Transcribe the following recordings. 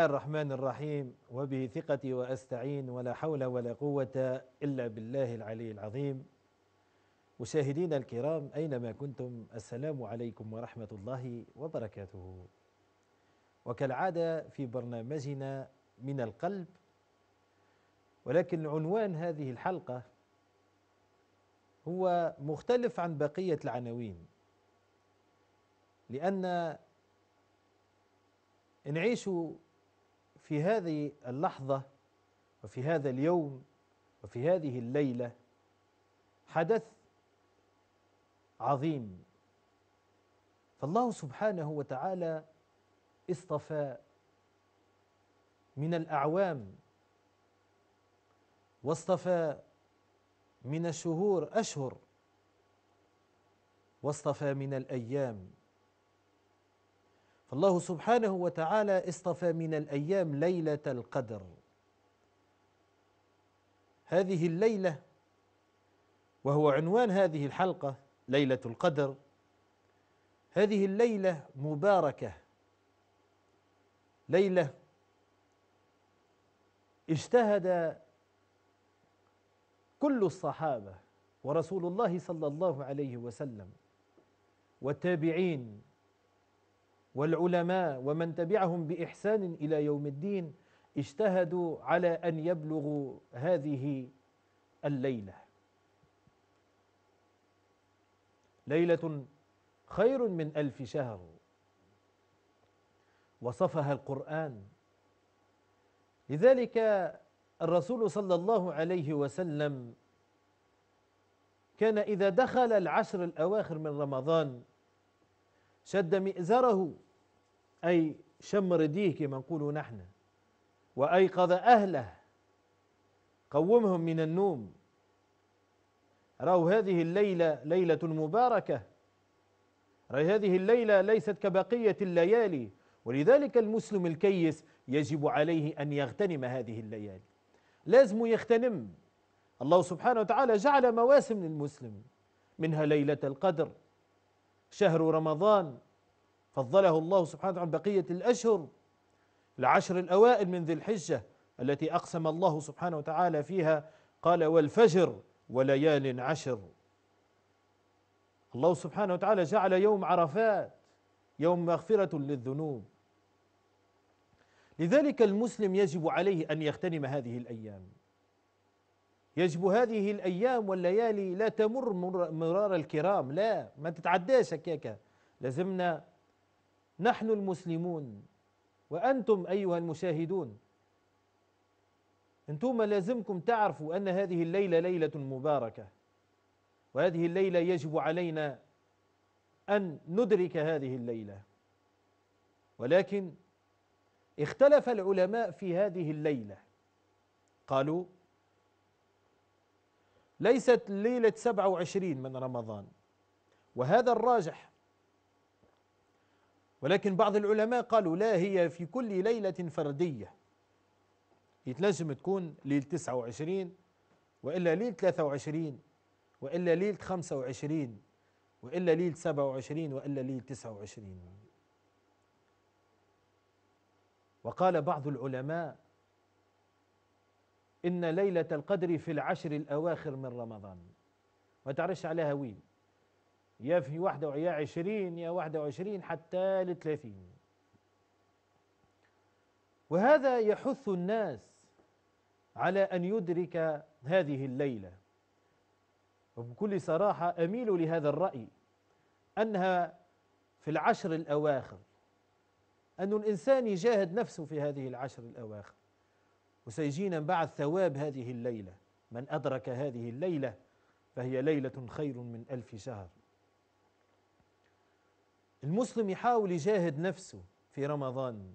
الله الرحمن الرحيم وبه ثقتي واستعين ولا حول ولا قوه الا بالله العلي العظيم مشاهدينا الكرام اينما كنتم السلام عليكم ورحمه الله وبركاته وكالعاده في برنامجنا من القلب ولكن عنوان هذه الحلقه هو مختلف عن بقيه العناوين لان نعيش في هذه اللحظة وفي هذا اليوم وفي هذه الليلة حدث عظيم فالله سبحانه وتعالى اصطفى من الأعوام واصطفى من الشهور أشهر واصطفى من الأيام فالله سبحانه وتعالى اصطفى من الايام ليله القدر هذه الليله وهو عنوان هذه الحلقه ليله القدر هذه الليله مباركه ليله اجتهد كل الصحابه ورسول الله صلى الله عليه وسلم والتابعين والعلماء ومن تبعهم باحسان الى يوم الدين اجتهدوا على ان يبلغوا هذه الليله ليله خير من الف شهر وصفها القران لذلك الرسول صلى الله عليه وسلم كان اذا دخل العشر الاواخر من رمضان شد مئزره أي شم رديه كما نقول نحن وأيقظ أهله قومهم من النوم رأوا هذه الليلة ليلة مباركة رأي هذه الليلة ليست كبقية الليالي ولذلك المسلم الكيس يجب عليه أن يغتنم هذه الليالي لازم يغتنم الله سبحانه وتعالى جعل مواسم للمسلم منها ليلة القدر شهر رمضان فضله الله سبحانه وتعالى بقية الأشهر العشر الأوائل من ذي الحجة التي أقسم الله سبحانه وتعالى فيها قال والفجر وليال عشر الله سبحانه وتعالى جعل يوم عرفات يوم مغفرة للذنوب لذلك المسلم يجب عليه أن يغتنم هذه الأيام يجب هذه الأيام والليالي لا تمر مرار الكرام لا ما تتعداش هكاك لازمنا نحن المسلمون وأنتم أيها المشاهدون أنتم لازمكم تعرفوا أن هذه الليلة ليلة مباركة وهذه الليلة يجب علينا أن ندرك هذه الليلة ولكن اختلف العلماء في هذه الليلة قالوا ليست ليلة 27 من رمضان وهذا الراجح ولكن بعض العلماء قالوا لا هي في كل ليلة فردية يتنجم تكون ليلة 29 وإلا ليلة 23 وإلا ليلة 25 وإلا ليلة 27 وإلا ليلة 29 وقال بعض العلماء إن ليلة القدر في العشر الأواخر من رمضان ما تعرفش عليها وين يا في واحدة يا عشرين يا واحدة وعشرين حتى لثلاثين وهذا يحث الناس على أن يدرك هذه الليلة وبكل صراحة أميل لهذا الرأي أنها في العشر الأواخر أن الإنسان يجاهد نفسه في هذه العشر الأواخر وسيجينا بعد ثواب هذه الليلة من أدرك هذه الليلة فهي ليلة خير من ألف شهر المسلم يحاول يجاهد نفسه في رمضان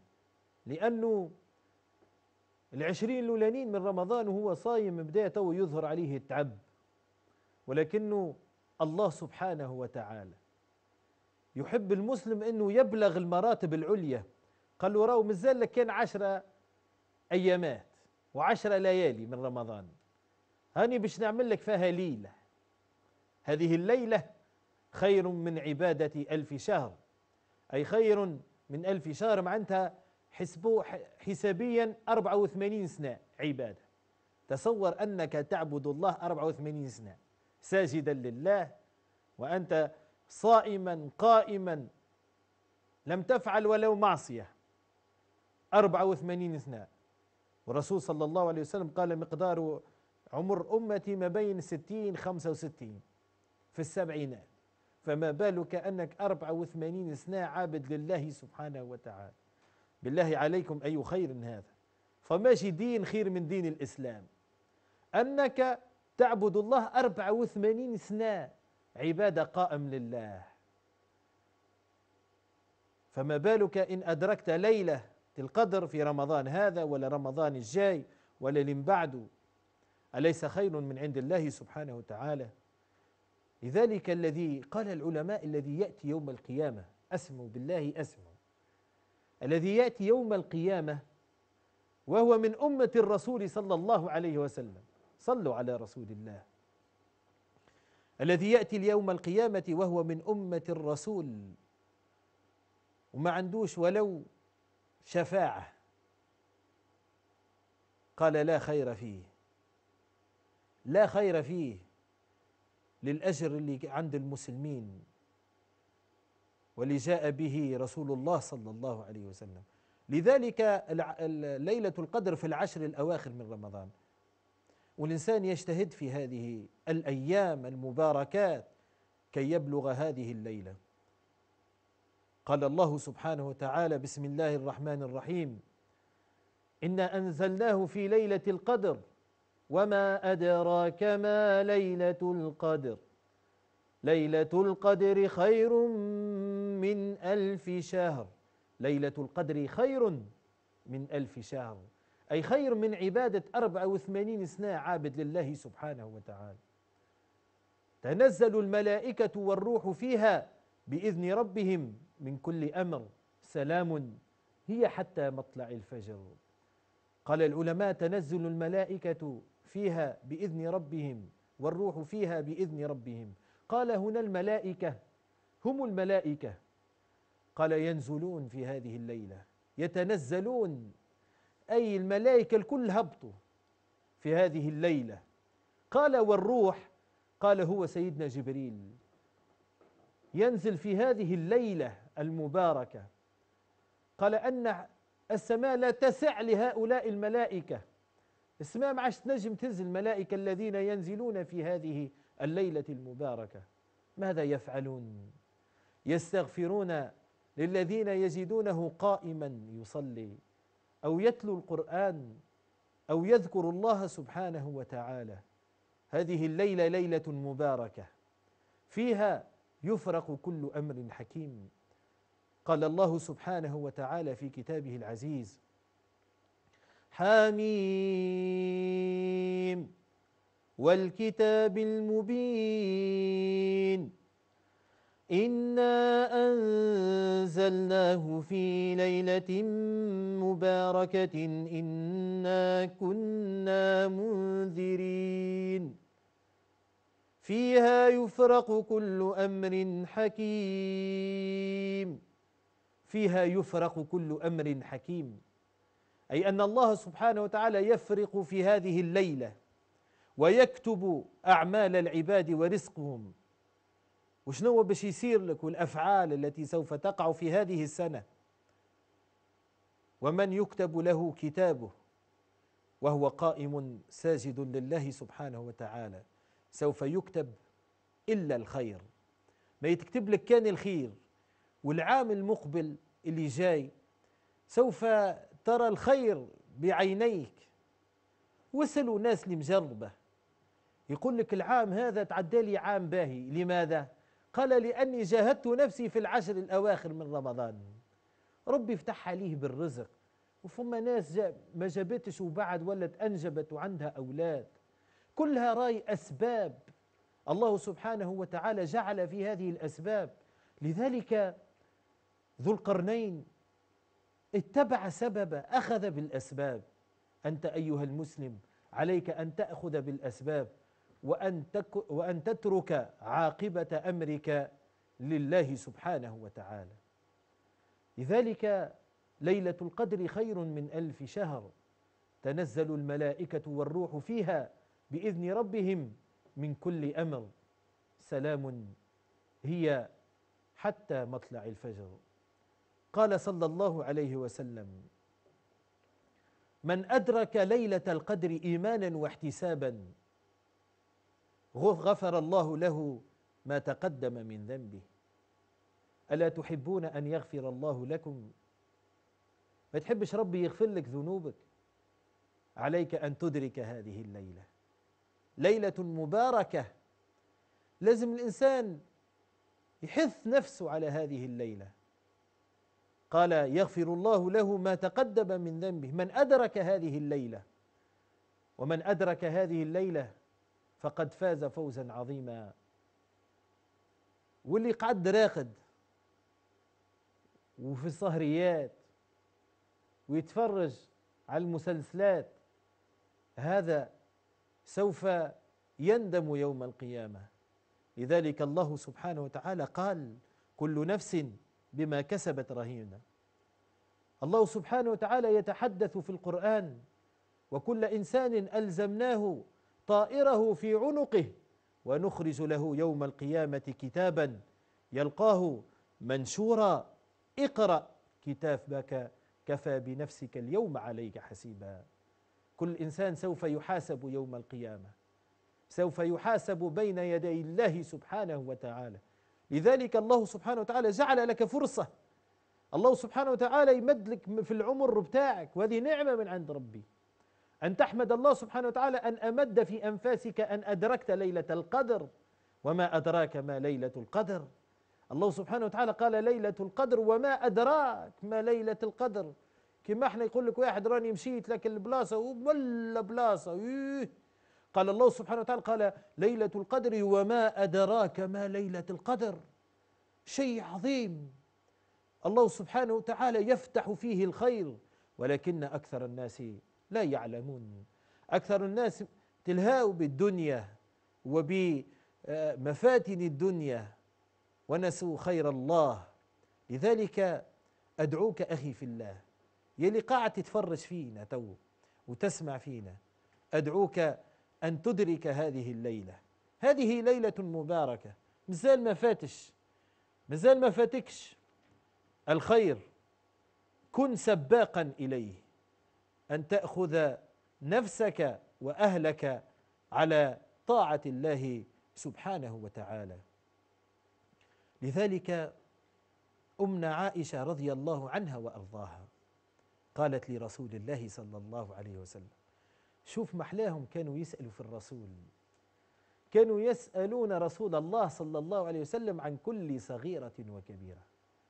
لأنه العشرين الأولانيين من رمضان وهو صايم بدايته يظهر عليه التعب ولكنه الله سبحانه وتعالى يحب المسلم أنه يبلغ المراتب العليا قال له راهو مازال لك كان عشرة أيامات وعشر ليالي من رمضان هاني باش نعمل لك فيها ليلة هذه الليلة خير من عبادة ألف شهر أي خير من ألف شهر معناتها حسبو حسابيا 84 سنة عبادة تصور أنك تعبد الله 84 سنة ساجدا لله وأنت صائما قائما لم تفعل ولو معصية 84 سنة والرسول صلى الله عليه وسلم قال مقدار عمر أمتي ما بين ستين خمسة وستين في السبعينات فما بالك أنك أربعة وثمانين سنة عابد لله سبحانه وتعالى بالله عليكم أي خير هذا فماشي دين خير من دين الإسلام أنك تعبد الله أربعة وثمانين سنة عبادة قائم لله فما بالك إن أدركت ليلة القدر في رمضان هذا ولا رمضان الجاي ولا من بعده أليس خير من عند الله سبحانه وتعالى لذلك الذي قال العلماء الذي يأتي يوم القيامة أسموا بالله أسموا الذي يأتي يوم القيامة وهو من أمة الرسول صلى الله عليه وسلم صلوا على رسول الله الذي يأتي اليوم القيامة وهو من أمة الرسول وما عندوش ولو شفاعة قال لا خير فيه لا خير فيه للأجر اللي عند المسلمين ولجاء به رسول الله صلى الله عليه وسلم لذلك ليلة القدر في العشر الأواخر من رمضان والإنسان يجتهد في هذه الأيام المباركات كي يبلغ هذه الليلة قال الله سبحانه وتعالى بسم الله الرحمن الرحيم انا انزلناه في ليله القدر وما ادراك ما ليله القدر ليله القدر خير من الف شهر ليله القدر خير من الف شهر اي خير من عباده 84 سنه عابد لله سبحانه وتعالى تنزل الملائكه والروح فيها باذن ربهم من كل أمر سلام هي حتى مطلع الفجر قال العلماء تنزل الملائكة فيها بإذن ربهم والروح فيها بإذن ربهم قال هنا الملائكة هم الملائكة قال ينزلون في هذه الليلة يتنزلون أي الملائكة الكل هبطوا في هذه الليلة قال والروح قال هو سيدنا جبريل ينزل في هذه الليله المباركة قال أن السماء لا تسع لهؤلاء الملائكة السماء ما عادش تنجم تنزل الملائكة الذين ينزلون في هذه الليلة المباركة ماذا يفعلون يستغفرون للذين يجدونه قائما يصلي أو يتلو القرآن أو يذكر الله سبحانه وتعالى هذه الليلة ليلة مباركة فيها يفرق كل أمر حكيم قال الله سبحانه وتعالى في كتابه العزيز حميم والكتاب المبين انا انزلناه في ليله مباركه انا كنا منذرين فيها يفرق كل امر حكيم فيها يفرق كل امر حكيم اي ان الله سبحانه وتعالى يفرق في هذه الليله ويكتب اعمال العباد ورزقهم وشنو باش يصير لك والافعال التي سوف تقع في هذه السنه ومن يكتب له كتابه وهو قائم ساجد لله سبحانه وتعالى سوف يكتب الا الخير ما يتكتب لك كان الخير والعام المقبل اللي جاي سوف ترى الخير بعينيك وصلوا ناس اللي مجربة يقول لك العام هذا تعدى لي عام باهي لماذا؟ قال لأني جاهدت نفسي في العشر الأواخر من رمضان ربي يفتح عليه بالرزق وفما ناس ما جابتش وبعد ولت أنجبت وعندها أولاد كلها راي أسباب الله سبحانه وتعالى جعل في هذه الأسباب لذلك ذو القرنين اتبع سبب اخذ بالاسباب انت ايها المسلم عليك ان تاخذ بالاسباب وان تك وان تترك عاقبه امرك لله سبحانه وتعالى لذلك ليله القدر خير من الف شهر تنزل الملائكه والروح فيها باذن ربهم من كل امر سلام هي حتى مطلع الفجر قال صلى الله عليه وسلم من أدرك ليلة القدر إيمانا واحتسابا غفر الله له ما تقدم من ذنبه ألا تحبون أن يغفر الله لكم ما تحبش ربي يغفر لك ذنوبك عليك أن تدرك هذه الليلة ليلة مباركة لازم الإنسان يحث نفسه على هذه الليلة قال يغفر الله له ما تقدم من ذنبه من أدرك هذه الليلة ومن أدرك هذه الليلة فقد فاز فوزا عظيما واللي قعد راقد وفي السهريات ويتفرج على المسلسلات هذا سوف يندم يوم القيامه لذلك الله سبحانه وتعالى قال كل نفس بما كسبت رهينة الله سبحانه وتعالى يتحدث في القرآن وكل إنسان ألزمناه طائره في عنقه ونخرج له يوم القيامة كتابا يلقاه منشورا اقرأ كتابك كفى بنفسك اليوم عليك حسيبا كل إنسان سوف يحاسب يوم القيامة سوف يحاسب بين يدي الله سبحانه وتعالى لذلك الله سبحانه وتعالى جعل لك فرصة الله سبحانه وتعالى يمد لك في العمر بتاعك وهذه نعمة من عند ربي أن تحمد الله سبحانه وتعالى أن أمد في أنفاسك أن أدركت ليلة القدر وما أدراك ما ليلة القدر الله سبحانه وتعالى قال ليلة القدر وما أدراك ما ليلة القدر كما احنا يقول لك واحد راني مشيت لك البلاصة ولا بلاصة قال الله سبحانه وتعالى قال ليلة القدر وما أدراك ما ليلة القدر شيء عظيم الله سبحانه وتعالى يفتح فيه الخير ولكن أكثر الناس لا يعلمون أكثر الناس تلهاء بالدنيا وبمفاتن الدنيا ونسوا خير الله لذلك أدعوك أخي في الله يلي قاعد تتفرج فينا تو وتسمع فينا أدعوك أن تدرك هذه الليلة هذه ليلة مباركة مازال ما فاتش مازال ما فاتكش الخير كن سباقا إليه أن تأخذ نفسك وأهلك على طاعة الله سبحانه وتعالى لذلك أمنا عائشة رضي الله عنها وأرضاها قالت لرسول الله صلى الله عليه وسلم شوف محلاهم كانوا يسألوا في الرسول كانوا يسألون رسول الله صلى الله عليه وسلم عن كل صغيرة وكبيرة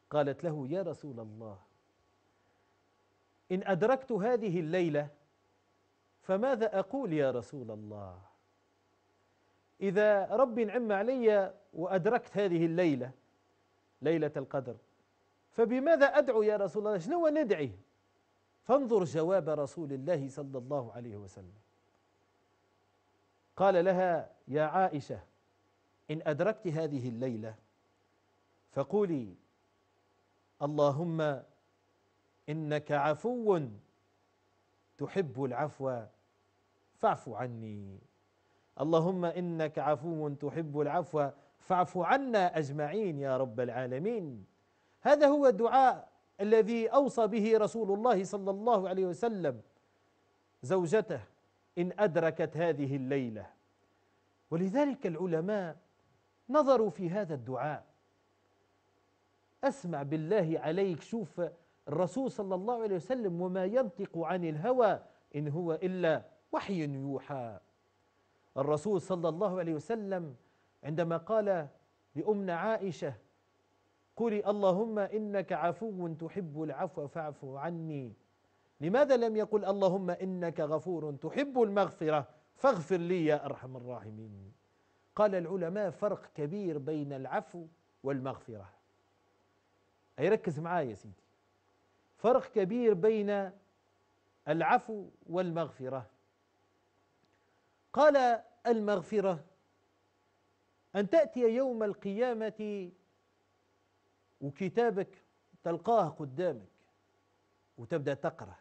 قالت له يا رسول الله إن أدركت هذه الليلة فماذا أقول يا رسول الله إذا ربي انعم علي وأدركت هذه الليلة ليلة القدر فبماذا أدعو يا رسول الله شنو ندعي فانظر جواب رسول الله صلى الله عليه وسلم قال لها يا عائشه ان ادركت هذه الليله فقولي اللهم انك عفو تحب العفو فاعف عني اللهم انك عفو تحب العفو فاعف عنا اجمعين يا رب العالمين هذا هو دعاء الذي اوصى به رسول الله صلى الله عليه وسلم زوجته ان ادركت هذه الليله ولذلك العلماء نظروا في هذا الدعاء اسمع بالله عليك شوف الرسول صلى الله عليه وسلم وما ينطق عن الهوى ان هو الا وحي يوحى الرسول صلى الله عليه وسلم عندما قال لامنا عائشه قولي اللهم إنك عفو تحب العفو فاعف عني لماذا لم يقل اللهم إنك غفور تحب المغفرة فاغفر لي يا أرحم الراحمين قال العلماء فرق كبير بين العفو والمغفرة أي ركز معايا يا سيدي فرق كبير بين العفو والمغفرة قال المغفرة أن تأتي يوم القيامة وكتابك تلقاه قدامك وتبدا تقرا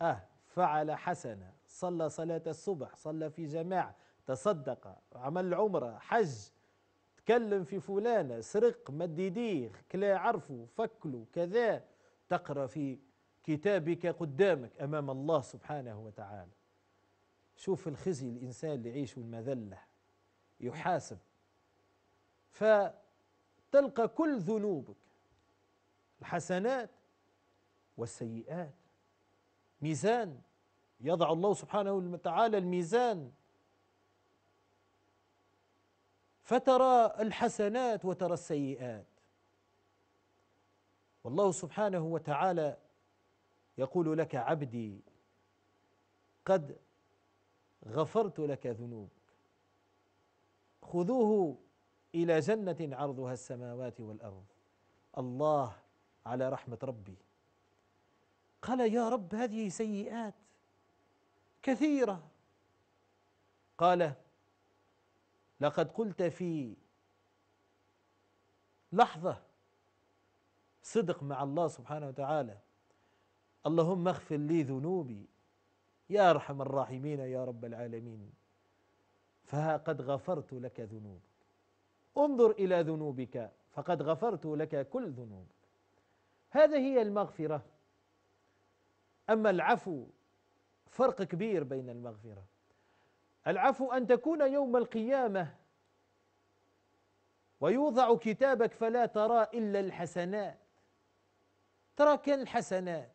اه فعل حسنه صلى صلاه الصبح صلى في جماعه تصدق عمل عمره حج تكلم في فلانه سرق مد يديه كلا عرفه فكله كذا تقرا في كتابك قدامك امام الله سبحانه وتعالى شوف الخزي الانسان اللي يعيش والمذله يحاسب ف تلقى كل ذنوبك الحسنات والسيئات ميزان يضع الله سبحانه وتعالى الميزان فترى الحسنات وترى السيئات والله سبحانه وتعالى يقول لك عبدي قد غفرت لك ذنوبك خذوه الى جنه عرضها السماوات والارض الله على رحمه ربي قال يا رب هذه سيئات كثيره قال لقد قلت في لحظه صدق مع الله سبحانه وتعالى اللهم اغفر لي ذنوبي يا ارحم الراحمين يا رب العالمين فها قد غفرت لك ذنوبك انظر إلى ذنوبك فقد غفرت لك كل ذنوب هذا هي المغفرة أما العفو فرق كبير بين المغفرة العفو أن تكون يوم القيامة ويوضع كتابك فلا ترى إلا الحسنات ترك الحسنات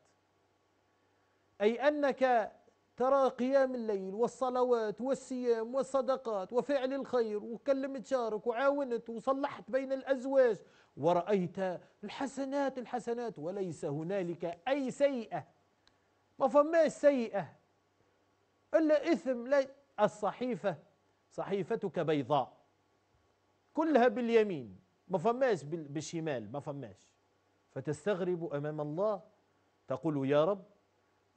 أي أنك ترى قيام الليل والصلوات والصيام والصدقات وفعل الخير وكلمت شارك وعاونت وصلحت بين الأزواج ورأيت الحسنات الحسنات وليس هنالك أي سيئة ما فماش سيئة إلا إثم لا الصحيفة صحيفتك بيضاء كلها باليمين ما فماش بالشمال ما فماش فتستغرب أمام الله تقول يا رب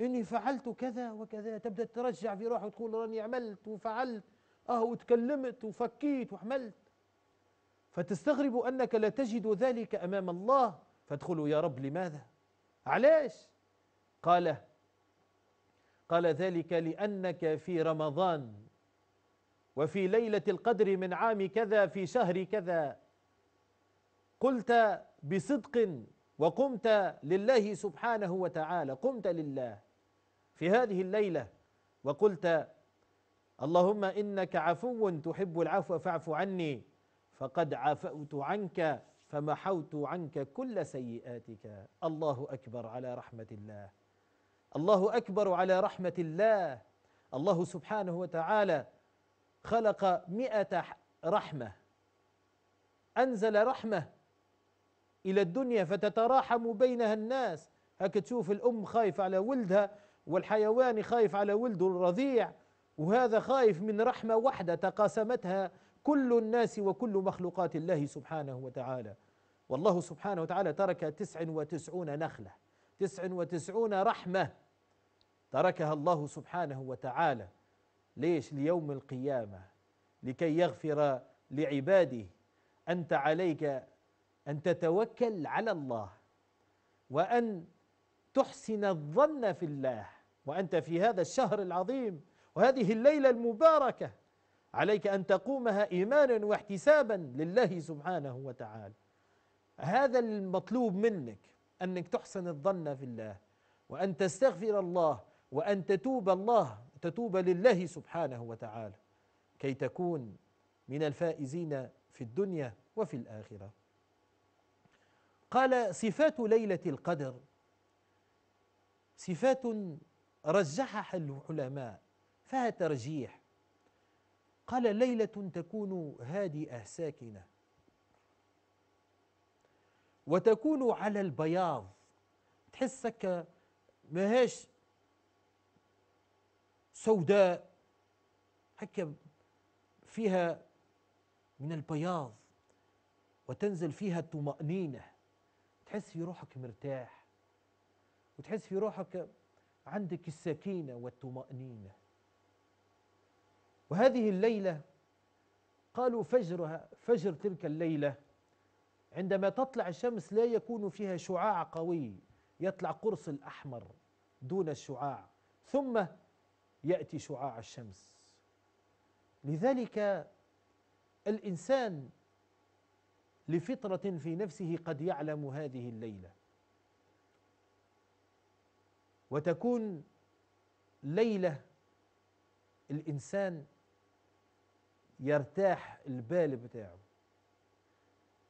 إني فعلت كذا وكذا تبدأ ترجع في روحك وتقول راني عملت وفعلت أه وتكلمت وفكيت وحملت فتستغرب أنك لا تجد ذلك أمام الله فادخلوا يا رب لماذا علاش قال قال ذلك لأنك في رمضان وفي ليلة القدر من عام كذا في شهر كذا قلت بصدق وقمت لله سبحانه وتعالى قمت لله في هذه الليلة وقلت اللهم إنك عفو تحب العفو فاعف عني فقد عفوت عنك فمحوت عنك كل سيئاتك الله أكبر على رحمة الله الله أكبر على رحمة الله الله سبحانه وتعالى خلق مئة رحمة أنزل رحمة إلى الدنيا فتتراحم بينها الناس هكذا تشوف الأم خايفة على ولدها والحيوان خايف على ولده الرضيع وهذا خايف من رحمة واحدة تقاسمتها كل الناس وكل مخلوقات الله سبحانه وتعالى والله سبحانه وتعالى ترك تسع وتسعون نخلة تسع وتسعون رحمة تركها الله سبحانه وتعالى ليش ليوم القيامة لكي يغفر لعباده أنت عليك أن تتوكل على الله وأن تحسن الظن في الله وأنت في هذا الشهر العظيم وهذه الليلة المباركة عليك أن تقومها إيمانا واحتسابا لله سبحانه وتعالى هذا المطلوب منك أنك تحسن الظن في الله وأن تستغفر الله وأن تتوب الله تتوب لله سبحانه وتعالى كي تكون من الفائزين في الدنيا وفي الآخرة قال صفات ليلة القدر صفات رجحها العلماء فها ترجيح قال ليلة تكون هادئة ساكنة وتكون على البياض تحس هكا ماهاش سوداء هكا فيها من البياض وتنزل فيها الطمأنينة تحس في روحك مرتاح وتحس في روحك عندك السكينه والطمانينه وهذه الليله قالوا فجرها فجر تلك الليله عندما تطلع الشمس لا يكون فيها شعاع قوي يطلع قرص الاحمر دون الشعاع ثم ياتي شعاع الشمس لذلك الانسان لفطره في نفسه قد يعلم هذه الليله وتكون ليله الانسان يرتاح البال بتاعه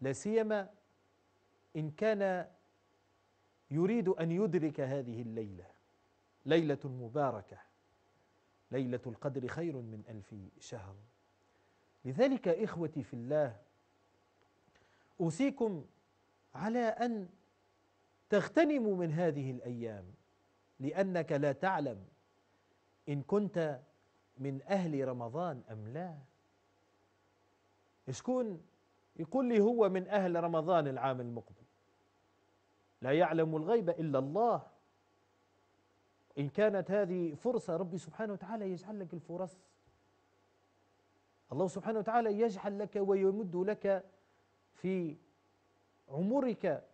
لا سيما ان كان يريد ان يدرك هذه الليله ليله مباركه ليله القدر خير من الف شهر لذلك اخوتي في الله اوصيكم على ان تغتنموا من هذه الايام لأنك لا تعلم إن كنت من أهل رمضان أم لا شكون يقول لي هو من أهل رمضان العام المقبل لا يعلم الغيب إلا الله إن كانت هذه فرصة ربي سبحانه وتعالى يجعل لك الفرص الله سبحانه وتعالى يجعل لك ويمد لك في عمرك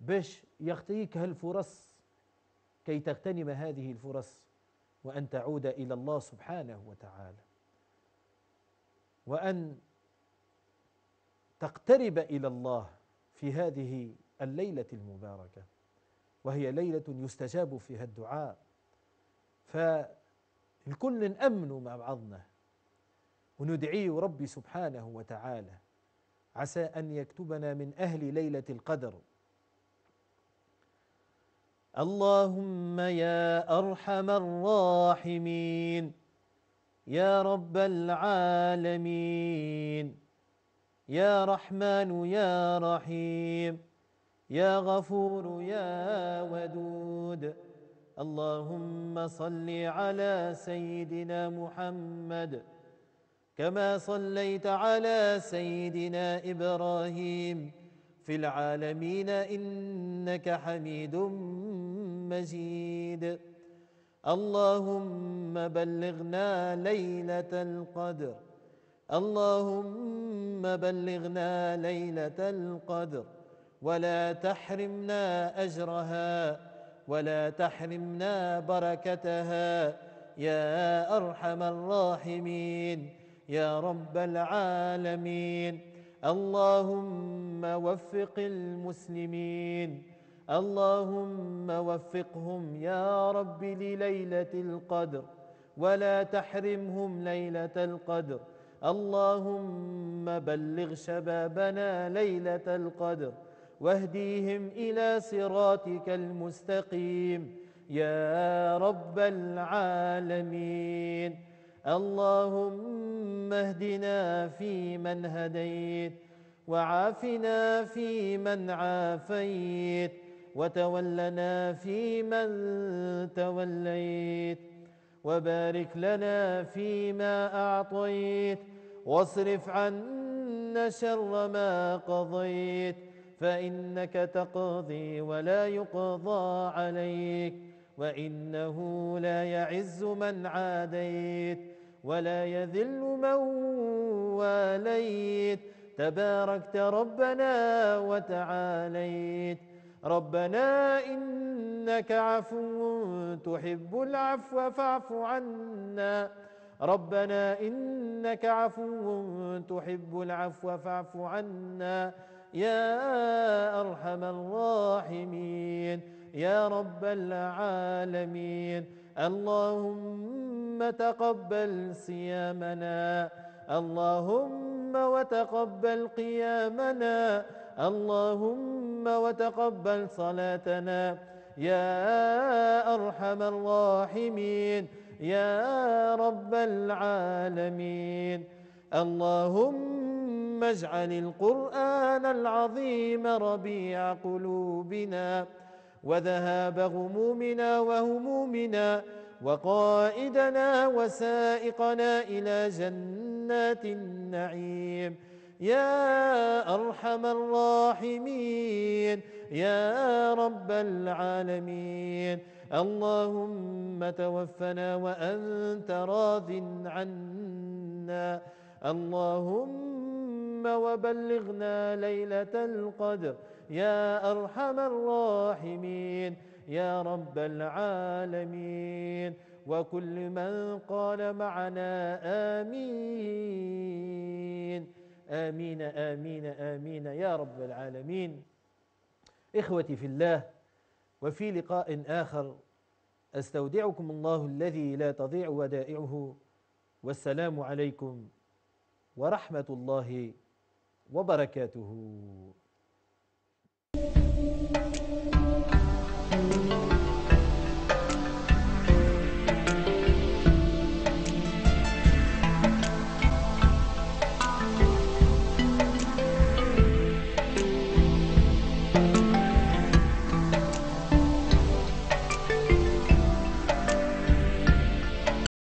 باش يغطيك هالفرص كي تغتنم هذه الفرص وان تعود الى الله سبحانه وتعالى وان تقترب الى الله في هذه الليله المباركه وهي ليله يستجاب فيها الدعاء فالكل أمن مع بعضنا وندعي ربي سبحانه وتعالى عسى ان يكتبنا من اهل ليله القدر اللهم يا أرحم الراحمين يا رب العالمين يا رحمن يا رحيم يا غفور يا ودود اللهم صل على سيدنا محمد كما صليت على سيدنا إبراهيم في العالمين إنك حميد مزيد اللهم بلغنا ليلة القدر اللهم بلغنا ليلة القدر ولا تحرمنا أجرها ولا تحرمنا بركتها يا أرحم الراحمين يا رب العالمين اللهم وفق المسلمين اللهم وفقهم يا رب لليلة القدر ولا تحرمهم ليلة القدر اللهم بلغ شبابنا ليلة القدر واهديهم إلى صراطك المستقيم يا رب العالمين اللهم اهدنا فيمن هديت وعافنا فيمن عافيت وتولنا فيمن توليت وبارك لنا فيما أعطيت واصرف عنا شر ما قضيت فإنك تقضي ولا يقضى عليك وإنه لا يعز من عاديت ولا يذل من واليت تباركت ربنا وتعاليت ربنا إنك عفو تحب العفو فاعف عنا ربنا إنك عفو تحب العفو فاعف عنا يا أرحم الراحمين يا رب العالمين اللهم تقبل صيامنا اللهم وتقبل قيامنا اللهم وتقبل صلاتنا يا أرحم الراحمين يا رب العالمين اللهم اجعل القرآن العظيم ربيع قلوبنا وذهاب غمومنا وهمومنا وقائدنا وسائقنا إلى جنة جنات النعيم يا أرحم الراحمين يا رب العالمين اللهم توفنا وأنت راض عنا اللهم وبلغنا ليلة القدر يا أرحم الراحمين يا رب العالمين وكل من قال معنا آمين آمين آمين آمين يا رب العالمين إخوتي في الله وفي لقاء آخر أستودعكم الله الذي لا تضيع ودائعه والسلام عليكم ورحمة الله وبركاته